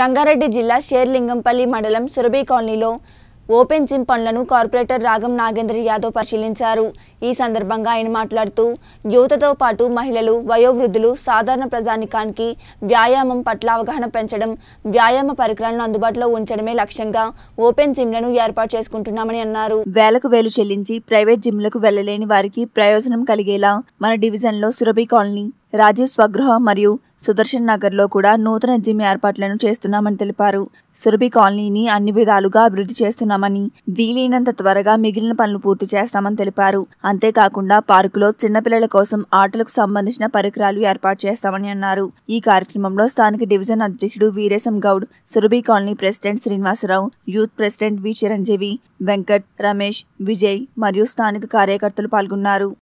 రంగారెడ్డి జిల్లా షేర్లింగంపల్లి మండలం సురభి కాలనీలో ఓపెన్ జిమ్ పనులను కార్పొరేటర్ రాగం నాగేంద్ర యాదవ్ పరిశీలించారు ఈ సందర్భంగా ఆయన మాట్లాడుతూ యువతతో పాటు మహిళలు వయోవృద్ధులు సాధారణ ప్రజానికానికి వ్యాయామం పట్ల అవగాహన పెంచడం వ్యాయామ పరికరాలను అందుబాటులో ఉంచడమే లక్ష్యంగా ఓపెన్ జిమ్లను ఏర్పాటు చేసుకుంటున్నామని అన్నారు వేలకు వేలు చెల్లించి ప్రైవేట్ జిమ్లకు వెళ్లలేని వారికి ప్రయోజనం కలిగేలా మన డివిజన్లో సురభి కాలనీ రాజీవ్ స్వగృహ మరియు సుదర్శన్ నగర్లో కూడా నూతన జిమ్ ఏర్పాట్లను చేస్తున్నామని తెలిపారు సురభి కాలనీని అన్ని విధాలుగా అభివృద్ధి చేస్తున్నామని వీలైనంత త్వరగా మిగిలిన పనులు పూర్తి చేస్తామని తెలిపారు అంతేకాకుండా పార్కులో చిన్నపిల్లల కోసం ఆటలకు సంబంధించిన పరికరాలు ఏర్పాటు చేస్తామని అన్నారు ఈ కార్యక్రమంలో స్థానిక డివిజన్ అధ్యక్షుడు Veeresham Goud Surabhi colony president Srinivasarao youth president V Chiranjeevi Venkat Ramesh Vijay మరియు స్థానిక కార్యకర్తలు పాల్గొన్నారు